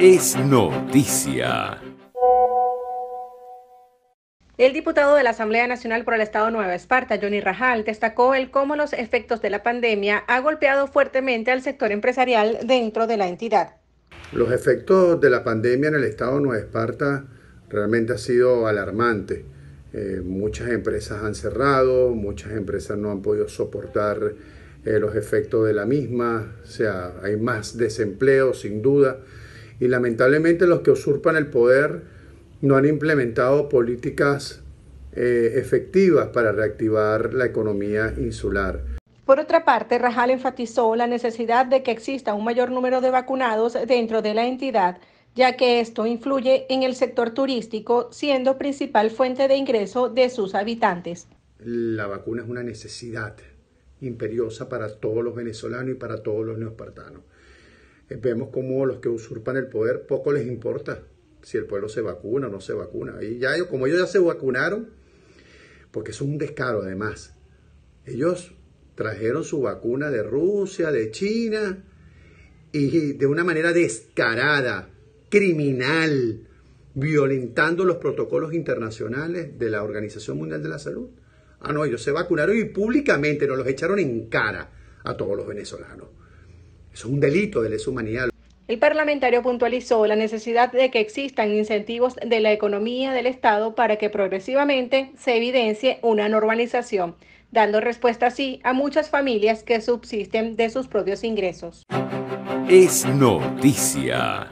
Es noticia. El diputado de la Asamblea Nacional por el Estado Nueva Esparta, Johnny Rajal, destacó el cómo los efectos de la pandemia ha golpeado fuertemente al sector empresarial dentro de la entidad. Los efectos de la pandemia en el Estado Nueva Esparta realmente ha sido alarmante. Eh, muchas empresas han cerrado, muchas empresas no han podido soportar eh, los efectos de la misma, o sea, hay más desempleo sin duda. Y lamentablemente los que usurpan el poder no han implementado políticas eh, efectivas para reactivar la economía insular. Por otra parte, Rajal enfatizó la necesidad de que exista un mayor número de vacunados dentro de la entidad, ya que esto influye en el sector turístico, siendo principal fuente de ingreso de sus habitantes. La vacuna es una necesidad imperiosa para todos los venezolanos y para todos los neospartanos. Eh, vemos como los que usurpan el poder poco les importa si el pueblo se vacuna o no se vacuna. Y ya como ellos ya se vacunaron, porque es un descaro además, ellos trajeron su vacuna de Rusia, de China, y de una manera descarada, criminal, violentando los protocolos internacionales de la Organización Mundial de la Salud. Ah, no, ellos se vacunaron y públicamente nos los echaron en cara a todos los venezolanos es un delito de lesa humanidad. El parlamentario puntualizó la necesidad de que existan incentivos de la economía del Estado para que progresivamente se evidencie una normalización, dando respuesta así a muchas familias que subsisten de sus propios ingresos. Es noticia.